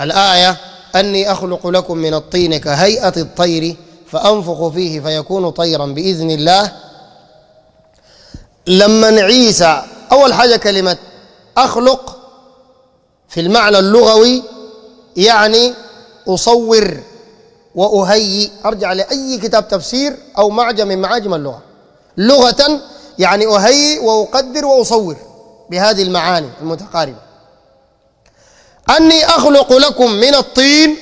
الآية أني أخلق لكم من الطين كهيئة الطير فأنفخ فيه فيكون طيرا بإذن الله لما عيسى أول حاجة كلمة أخلق في المعنى اللغوي يعني أصور وأهيئ أرجع لأي كتاب تفسير أو معجم من معاجم اللغة لغة يعني أهيئ وأقدر وأصور بهذه المعاني المتقاربة أني أخلق لكم من الطين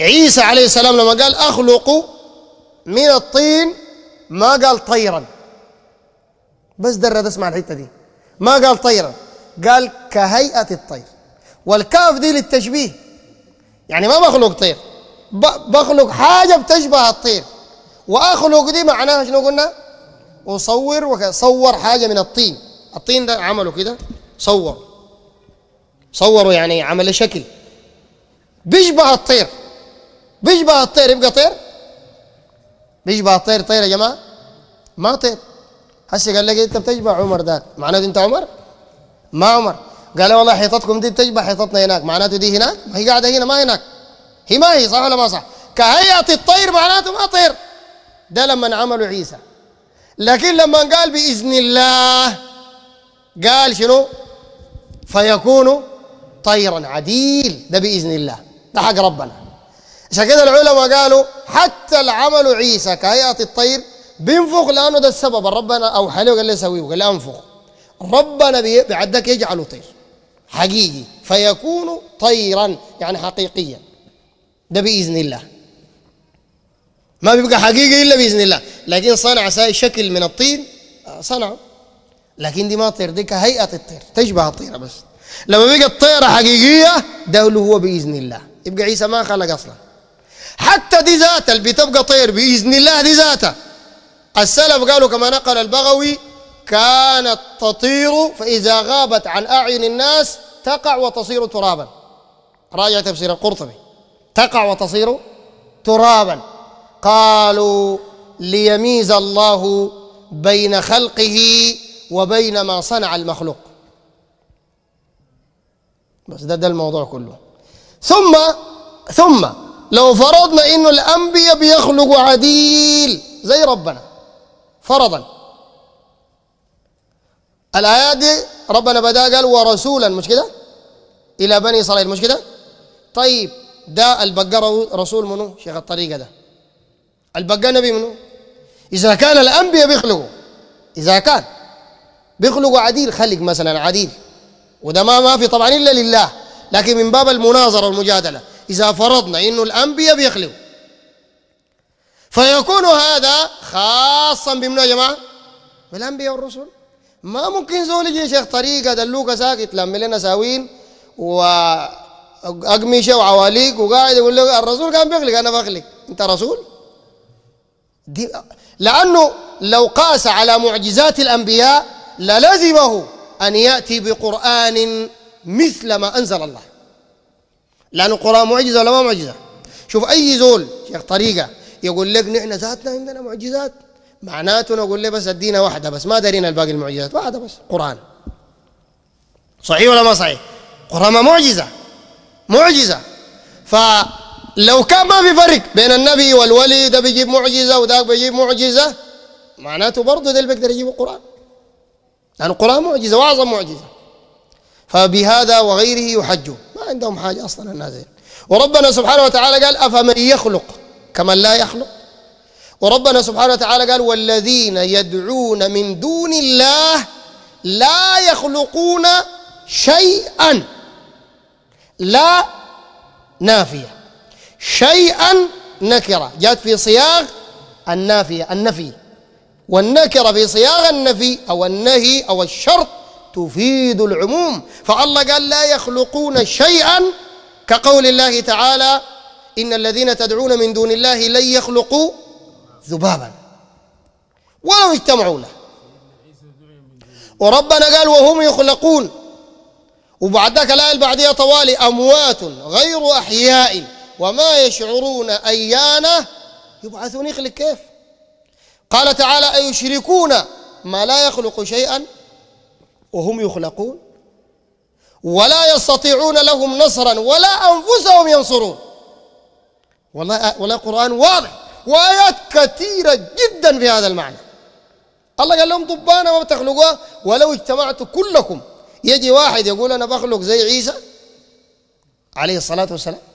عيسى عليه السلام لما قال أخلق من الطين ما قال طيرا بس درد اسمع الحتة دي ما قال طيرا قال كهيئة الطير والكاف دي للتشبيه يعني ما بخلق طير بخلق حاجة بتشبه الطير وأخلق دي معناها شنو قلنا أصور وصور حاجة من الطين الطين ده عمله كده صور صوروا يعني عمل شكل بيشبه الطير بيشبه الطير يبقى طير بيشبه الطير طير يا جماعه ما طير هسه قال لك انت بتشبه عمر ذاك معناته انت عمر ما عمر قال والله حيطتكم دي بتشبه حيطتنا هناك معناته دي هناك ما هي قاعده هنا ما هناك هي ما هي صح ولا ما صح كهيئه الطير معناته ما طير ده لما عملوا عيسى لكن لما قال باذن الله قال شنو فيكون طيرا عديل ده باذن الله ده حق ربنا عشان كده العلماء قالوا حتى العمل عيسى كهيئه الطير بينفخ لانه ده السبب ربنا اوحى له قال له سويه قال لي انفخ ربنا بعدك يجعله طير حقيقي فيكون طيرا يعني حقيقيا ده باذن الله ما بيبقى حقيقي الا باذن الله لكن صنع شكل من الطين آه، صنعه لكن دي ما طير دي كهيئه الطير تشبه الطيره بس لما بيجي الطيرة حقيقية ده اللي هو بإذن الله يبقى عيسى ما خلق أصلا حتى دي ذاتها اللي بتبقى طير بإذن الله دي ذاتها السلف قالوا كما نقل البغوي كانت تطير فإذا غابت عن أعين الناس تقع وتصير ترابا راجع تفسير القرطبي تقع وتصير ترابا قالوا ليميز الله بين خلقه وبين ما صنع المخلوق بس ده ده الموضوع كله ثم ثم لو فرضنا انه الانبياء بيخلقوا عديل زي ربنا فرضا الايات دي ربنا بدا قال ورسولا مش كده الى بني اسرائيل مش كده طيب ده البقره رسول منو شيخ الطريقه ده البقره نبي منو اذا كان الانبياء بيخلقوا اذا كان بيخلقوا عديل خلق مثلا عديل وده ما ما في طبعا الا لله لكن من باب المناظره والمجادله اذا فرضنا انه الانبياء بيخلقوا فيكون هذا خاصا بمن يا جماعه؟ بالانبياء والرسل ما ممكن زول يجي شيخ طريقه دلوكه ساكت لما لنا ساوين واقمشه وعواليق وقاعد يقول له الرسول كان بيخلق انا بخلق انت رسول؟ دي لانه لو قاس على معجزات الانبياء للزمه أن يأتي بقرآن مثل ما أنزل الله لأن القرآن معجزة ولا ما معجزة شوف أي زول شيخ طريقة يقول لك نحن ذاتنا عندنا معجزات معناته نقول له بس ادينا واحدة بس ما دارينا الباقي المعجزات واحدة بس قرآن صحيح ولا ما صحيح قرآن معجزة معجزة فلو كان ما في فرق بين النبي والولي ده بيجيب معجزة وذاك بيجيب معجزة معناته برضه ده اللي بيقدر يجيب القرآن لأن يعني القرآن معجزة وأعظم معجزة فبهذا وغيره يحجون ما عندهم حاجة أصلا الناس وربنا سبحانه وتعالى قال أفمن يخلق كمن لا يخلق وربنا سبحانه وتعالى قال والذين يدعون من دون الله لا يخلقون شيئا لا نافية شيئا نكرة جاءت في صياغ النافية النفي والنكرة في صياغ النفي أو النهي أو الشرط تفيد العموم فالله قال لا يخلقون شيئا كقول الله تعالى إن الذين تدعون من دون الله لن يخلقوا ذبابا ولو اجتمعوا له وربنا قال وهم يخلقون وبعد ذاك الآية البعدية طوالي أموات غير أحياء وما يشعرون أيانه يبعثون يخلق كيف قال تعالى أيشركون ما لا يخلق شيئا وهم يخلقون ولا يستطيعون لهم نصرا ولا أنفسهم ينصرون والله ولا قرآن واضح وآيات كثيرة جدا في هذا المعنى الله قال لهم ضبانا ما بتخلقوها ولو اجتمعتوا كلكم يجي واحد يقول أنا بخلق زي عيسى عليه الصلاة والسلام